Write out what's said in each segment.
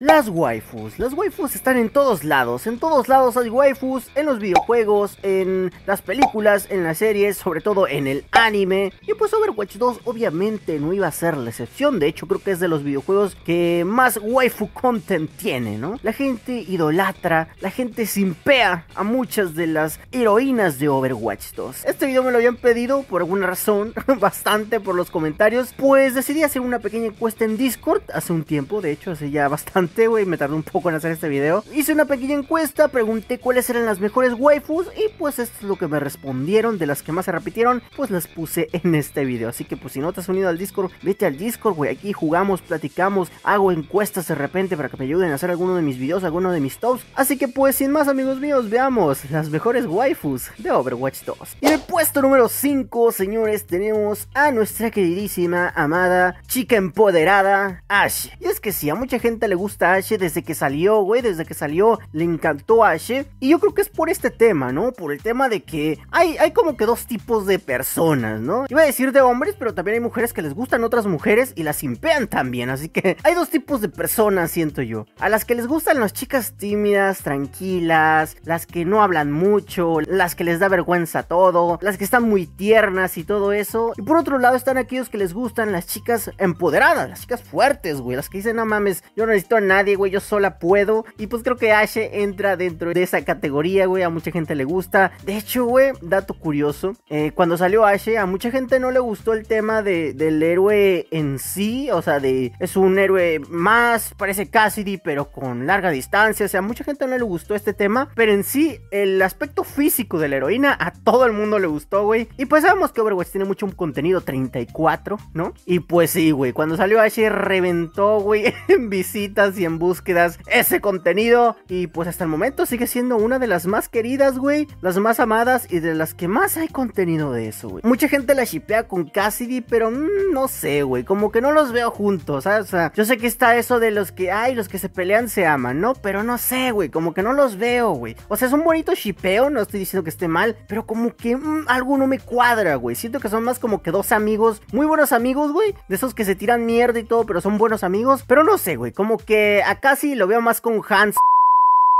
Las waifus, las waifus están en todos lados, en todos lados hay waifus, en los videojuegos, en las películas, en las series, sobre todo en el anime. Y pues Overwatch 2 obviamente no iba a ser la excepción, de hecho creo que es de los videojuegos que más waifu content tiene, ¿no? La gente idolatra, la gente simpea a muchas de las heroínas de Overwatch 2. Este video me lo habían pedido por alguna razón, bastante por los comentarios, pues decidí hacer una pequeña encuesta en Discord hace un tiempo, de hecho hace ya bastante y me tardé un poco en hacer este video. Hice una pequeña encuesta, pregunté cuáles eran las mejores waifus y pues esto es lo que me respondieron, de las que más se repitieron, pues las puse en este video. Así que pues si no te has unido al Discord, vete al Discord, güey, aquí jugamos, platicamos, hago encuestas de repente para que me ayuden a hacer alguno de mis videos, alguno de mis tops. Así que pues sin más amigos míos, veamos las mejores waifus de Overwatch 2. Y en el puesto número 5, señores, tenemos a nuestra queridísima, amada, chica empoderada, Ash. Y es que si a mucha gente le gusta a Ashe desde que salió, güey, desde que salió le encantó a Ashe. Y yo creo que es por este tema, ¿no? Por el tema de que hay, hay como que dos tipos de personas, ¿no? Iba a decir de hombres, pero también hay mujeres que les gustan otras mujeres y las impean también. Así que hay dos tipos de personas, siento yo. A las que les gustan las chicas tímidas, tranquilas, las que no hablan mucho, las que les da vergüenza todo, las que están muy tiernas y todo eso. Y por otro lado están aquellos que les gustan las chicas empoderadas, las chicas fuertes, güey, las que dicen, no mames, yo no necesito a nadie, güey, yo sola puedo. Y pues creo que Ashe entra dentro de esa categoría, güey, a mucha gente le gusta. De hecho, güey, dato curioso, eh, cuando salió Ashe, a mucha gente no le gustó el tema del héroe en sí, o sea, de es un héroe más, parece Cassidy, pero con larga distancia, o sea, a mucha gente no le gustó este tema, pero en sí, el aspecto físico de la heroína a todo el mundo le gustó, güey. Y pues sabemos que Overwatch tiene mucho contenido 34, ¿no? Y pues sí, güey, cuando salió Ashe reventó, güey, en visitas y en búsquedas ese contenido. Y pues hasta el momento sigue siendo una de las más queridas, güey. Las más amadas y de las que más hay contenido de eso, güey. Mucha gente la shipea con Cassidy, pero mm, no sé, güey. Como que no los veo juntos, O sea, yo sé que está eso de los que, hay, los que se pelean se aman, ¿no? Pero no sé, güey. Como que no los veo, güey. O sea, es un bonito shipeo, no estoy diciendo que esté mal, pero como que mm, algo no me cuadra, güey. Siento que son más como que dos amigos, muy buenos amigos, güey. De esos que se tiran mierda y todo, pero son buenos amigos. Pero no sé, güey. Como que Acá sí lo veo más con Hans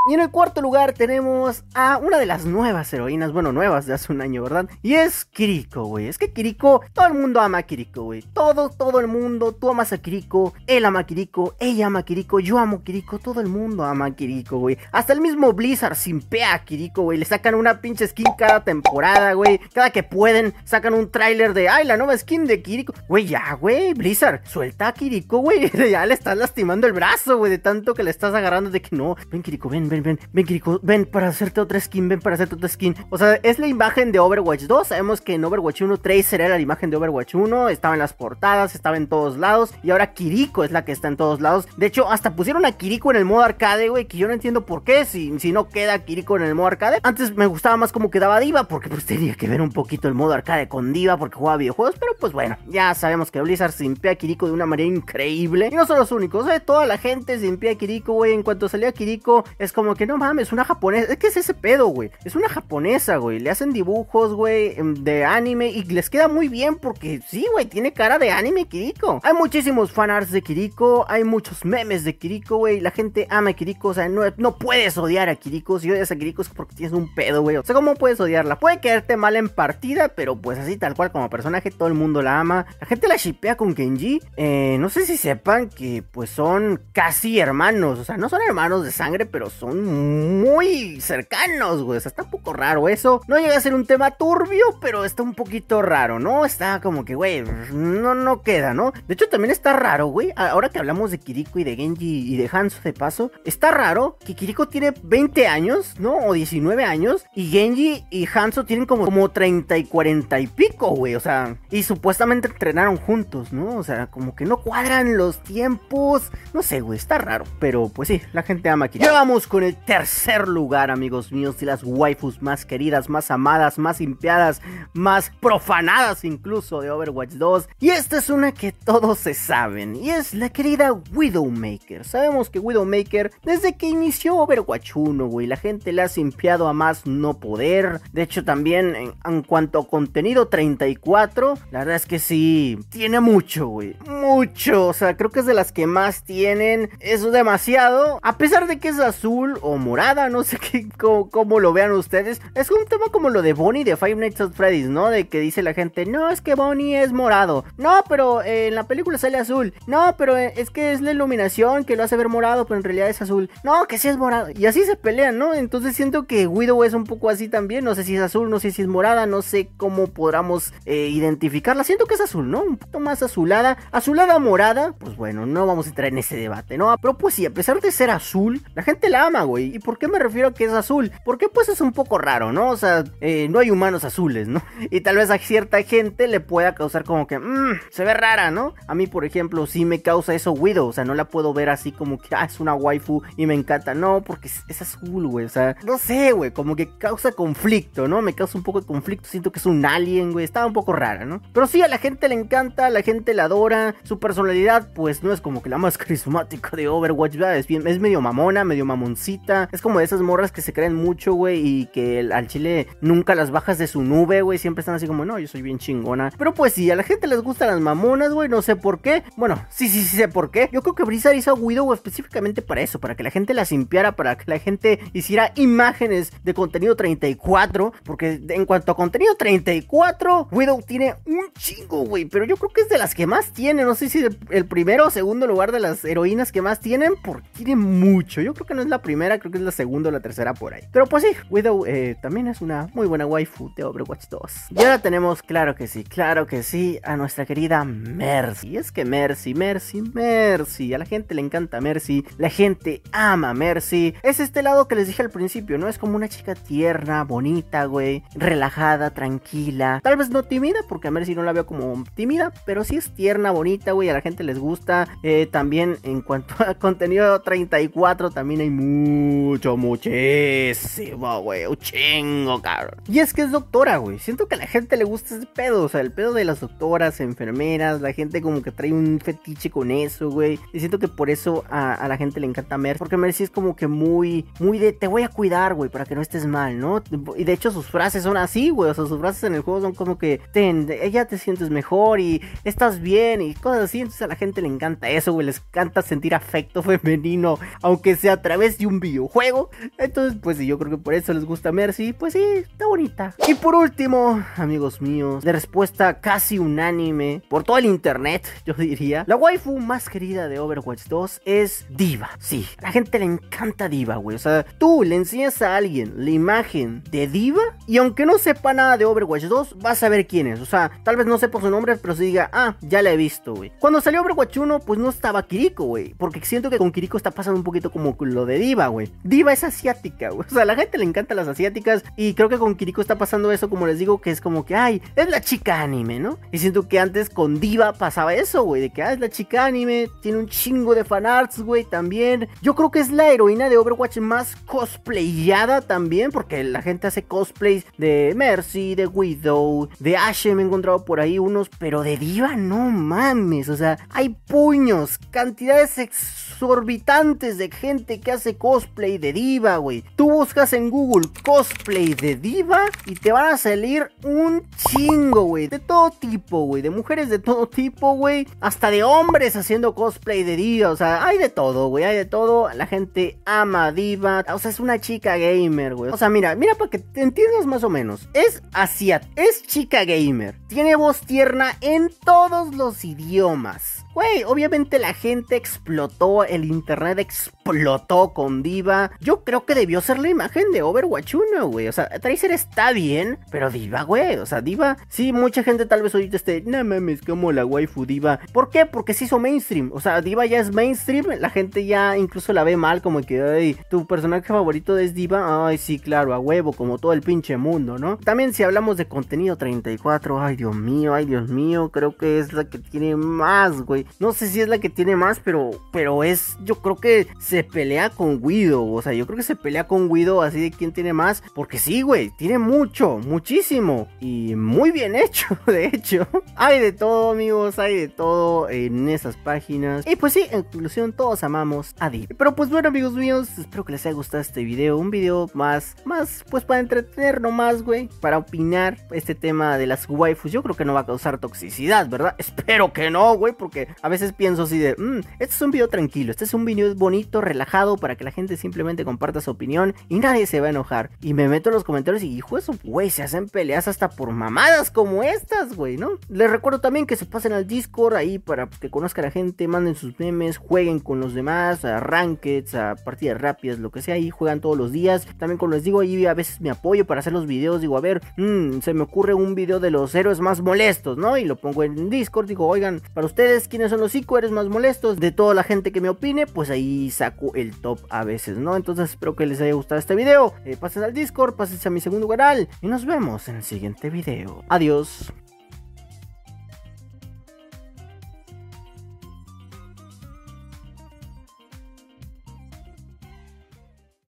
y en el cuarto lugar tenemos a una de las nuevas heroínas, bueno, nuevas de hace un año, ¿verdad? Y es Kiriko, güey. Es que Kiriko, todo el mundo ama a Kiriko, güey. Todo, todo el mundo, tú amas a Kiriko, él ama a Kiriko, ella ama a Kiriko, yo amo a Kiriko, todo el mundo ama a Kiriko, güey. Hasta el mismo Blizzard simpea a Kiriko, güey. Le sacan una pinche skin cada temporada, güey. Cada que pueden, sacan un tráiler de, ay, la nueva skin de Kiriko. Güey, ya, güey, Blizzard, suelta a Kiriko, güey. ya le estás lastimando el brazo, güey, de tanto que le estás agarrando de que no. Ven, Kiriko, ven, ven ven, ven, ven, Kiriko, ven para hacerte otra skin, ven para hacerte otra skin. O sea, es la imagen de Overwatch 2. Sabemos que en Overwatch 1 Tracer era la imagen de Overwatch 1, estaba en las portadas, estaba en todos lados. Y ahora Kiriko es la que está en todos lados. De hecho, hasta pusieron a Kiriko en el modo arcade, güey, que yo no entiendo por qué, si, no queda Kiriko en el modo arcade. Antes me gustaba más cómo quedaba Diva, porque pues tenía que ver un poquito el modo arcade con Diva, porque jugaba videojuegos, pero pues bueno, ya sabemos que Blizzard limpia a Kiriko de una manera increíble. Y no son los únicos, ¿eh? toda la gente limpia a Kiriko, güey. En cuanto salió a Kiriko, es como como que no mames, una japonesa. Es que es ese pedo, güey. Es una japonesa, güey. Le hacen dibujos, güey, em, de anime. Y les queda muy bien porque sí, güey, tiene cara de anime Kiriko. Hay muchísimos fanarts de Kiriko. Hay muchos memes de Kiriko, güey. La gente ama a Kiriko. O sea, no, puedes odiar a Kiriko. Si odias a Kiriko es porque tienes un pedo, güey. O sea, ¿cómo puedes odiarla? Puede quedarte mal en partida, pero pues así tal cual como personaje, todo el mundo la ama. La gente la shipea con Kenji. Eh, no sé si sepan que pues son casi hermanos. O sea, no son hermanos de sangre, pero son muy cercanos, güey. O sea, está un poco raro eso. No llega a ser un tema turbio, pero está un poquito raro, ¿no? Está como que, güey, no, no queda, ¿no? De hecho, también está raro, güey. Ahora que hablamos de Kiriko y de Genji y de Hanzo de paso, está raro que Kiriko tiene 20 años, ¿no? O 19 años. Y Genji y Hanzo tienen como, como 30 y 40 y pico, güey. O sea, y supuestamente entrenaron juntos, ¿no? O sea, como que no cuadran los tiempos. No sé, güey, está raro. Pero pues sí, la gente ama Kiriko. Ya vamos con en el tercer lugar, amigos míos, de las waifus más queridas, más amadas, más impiadas, más profanadas incluso de Overwatch 2. Y esta es una que todos se saben, y es la querida Widowmaker. Sabemos que Widowmaker, desde que inició Overwatch 1, güey, la gente la ha simpiado a más no poder. De hecho, también en, en cuanto a contenido 34, la verdad es que sí, tiene mucho, güey, mucho. O sea, creo que es de las que más tienen. Es demasiado, a pesar de que es azul o morada, no sé qué, cómo, lo vean ustedes. Es un tema como lo de Bonnie de Five Nights at Freddy's, ¿no? De que dice la gente, no, es que Bonnie es morado. No, pero eh, en la película sale azul. No, pero eh, es que es la iluminación que lo hace ver morado, pero en realidad es azul. No, que sí es morado. Y así se pelean, ¿no? Entonces siento que Widow es un poco así también. No sé si es azul, no sé si es morada, no sé cómo podamos eh, identificarla. Siento que es azul, ¿no? Un poquito más azulada. Azulada morada, pues bueno, no vamos a entrar en ese debate, ¿no? Pero pues sí, a pesar de ser azul, la gente la ama ¿Y por qué me refiero a que es azul? Porque pues es un poco raro, ¿no? O sea, eh, no hay humanos azules, ¿no? Y tal vez a cierta gente le pueda causar como que, mm, se ve rara, ¿no? A mí, por ejemplo, sí me causa eso Widow, o sea, no la puedo ver así como que, ah, es una waifu y me encanta. No, porque es, azul, güey. O sea, no sé, güey, como que causa conflicto, ¿no? Me causa un poco de conflicto, siento que es un alien, güey. Estaba un poco rara, ¿no? Pero sí, a la gente le encanta, la gente la adora, su personalidad, pues no es como que la más carismática de Overwatch, ¿verdad? Es, bien, es medio mamona, medio mamoncita es como de esas morras que se creen mucho, güey, y que al chile nunca las bajas de su nube, güey. Siempre están así como, no, yo soy bien chingona. Pero pues sí, a la gente les gustan las mamonas, güey. No sé por qué. Bueno, sí, sí, sí sé por qué. Yo creo que Brisa hizo a Widow específicamente para eso, para que la gente las impiara, para que la gente hiciera imágenes de contenido 34. Porque en cuanto a contenido 34, Widow tiene un chingo, güey. Pero yo creo que es de las que más tiene. No sé si el, el primero o segundo lugar de las heroínas que más tienen, porque tiene mucho. Yo creo que no es la primera creo que es la segunda o la tercera por ahí. Pero pues sí, Widow eh, también es una muy buena waifu de Overwatch 2. Y ahora tenemos, claro que sí, claro que sí, a nuestra querida Mercy. Y es que Mercy, Mercy, Mercy. A la gente le encanta Mercy, la gente ama Mercy. Es este lado que les dije al principio, ¿no? Es como una chica tierna, bonita, güey, relajada, tranquila. Tal vez no tímida, porque a Mercy no la veo como tímida, pero sí es tierna, bonita, güey, a la gente les gusta. Eh, también en cuanto a contenido 34, también hay muy mucho, muchísimo, güey. Un chingo, cabrón. Y es que es doctora, güey. Siento que a la gente le gusta ese pedo. O sea, el pedo de las doctoras, enfermeras. La gente como que trae un fetiche con eso, güey. Y siento que por eso a, la gente le encanta Mer. Porque Mercy es como que muy, muy de te voy a cuidar, güey, para que no estés mal, ¿no? Y de hecho sus frases son así, güey. O sea, sus frases en el juego son como que, ten, ya te sientes mejor y estás bien y cosas así. Entonces a la gente le encanta eso, güey. Les encanta sentir afecto femenino, aunque sea a través de un videojuego. Entonces, pues yo creo que por eso les gusta Mercy. Pues sí, está bonita. Y por último, amigos míos, de respuesta casi unánime por todo el internet, yo diría, la waifu más querida de Overwatch 2 es Diva. si la gente le encanta Diva, güey. O sea, tú le enseñas a alguien la imagen de Diva y aunque no sepa nada de Overwatch 2, vas a ver quién es. O sea, tal vez no sepa su nombre, pero se diga, ah, ya la he visto, güey. Cuando salió Overwatch 1, pues no estaba Kiriko, güey. Porque siento que con Kiriko está pasando un poquito como lo de Diva, güey. Diva es asiática, güey. O sea, la gente le encanta las asiáticas. Y creo que con Kiriko está pasando eso, como les digo, que es como que, ay, es la chica anime, ¿no? Y siento que antes con Diva pasaba eso, güey. De que, ah, es la chica anime. Tiene un chingo de fanarts, güey, también. Yo creo que es la heroína de Overwatch más cosplayada también. Porque la gente hace cosplay de Mercy, de Widow, de Ashe me he encontrado por ahí unos, pero de Diva no mames, o sea, hay puños, cantidades exorbitantes de gente que hace cosplay de Diva, güey. Tú buscas en Google cosplay de Diva y te van a salir un chingo, güey, de todo tipo, güey, de mujeres de todo tipo, güey, hasta de hombres haciendo cosplay de Diva, o sea, hay de todo, güey, hay de todo, la gente ama Diva, o sea, es una chica gamer, güey. O sea, mira, mira para que te entiendas más o menos. Es asiat. es chica gamer. Tiene voz tierna en todos los idiomas. Güey, obviamente la gente explotó, el internet explotó con Diva. Yo creo que debió ser la imagen de Overwatch 1, güey. O sea, Tracer está bien, pero Diva, güey. O sea, Diva, sí, mucha gente tal vez ahorita esté, no mames, como la waifu Diva. ¿Por qué? Porque se hizo mainstream. O sea, Diva ya es mainstream, la gente ya incluso la ve mal, como que, ay, tu personaje favorito es Diva. Ay, sí, claro, a huevo, como todo el pinche mundo, ¿no? También si hablamos de contenido 34, ay, Dios mío, ay, Dios mío, creo que es la que tiene más, güey no sé si es la que tiene más, pero, pero es, yo creo que se pelea con Guido, o sea, yo creo que se pelea con Guido así de quién tiene más, porque sí, güey, tiene mucho, muchísimo, y muy bien hecho, de hecho. Hay de todo, amigos, hay de todo en esas páginas. Y pues sí, en conclusión, todos amamos a Deep. Pero pues bueno, amigos míos, espero que les haya gustado este video, un video más, más, pues para entretener nomás, güey, para opinar este tema de las waifus. Yo creo que no va a causar toxicidad, ¿verdad? Espero que no, güey, porque a veces pienso así de, mmm, este es un video tranquilo, este es un video bonito, relajado, para que la gente simplemente comparta su opinión y nadie se va a enojar. Y me meto en los comentarios y, hijo eso, güey, se hacen peleas hasta por mamadas como estas, güey, ¿no? Les recuerdo también que se pasen al Discord ahí para que conozca a la gente, manden sus memes, jueguen con los demás, a rankeds, a partidas rápidas, lo que sea, ahí juegan todos los días. También, como les digo, ahí a veces me apoyo para hacer los videos, digo, a ver, mmm, se me ocurre un video de los héroes más molestos, ¿no? Y lo pongo en Discord, digo, oigan, para ustedes, ¿quién son los que eres más molestos. De toda la gente que me opine, pues ahí saco el top a veces, ¿no? Entonces espero que les haya gustado este video. Eh, pasen al Discord, pásense a mi segundo canal y nos vemos en el siguiente video. Adiós.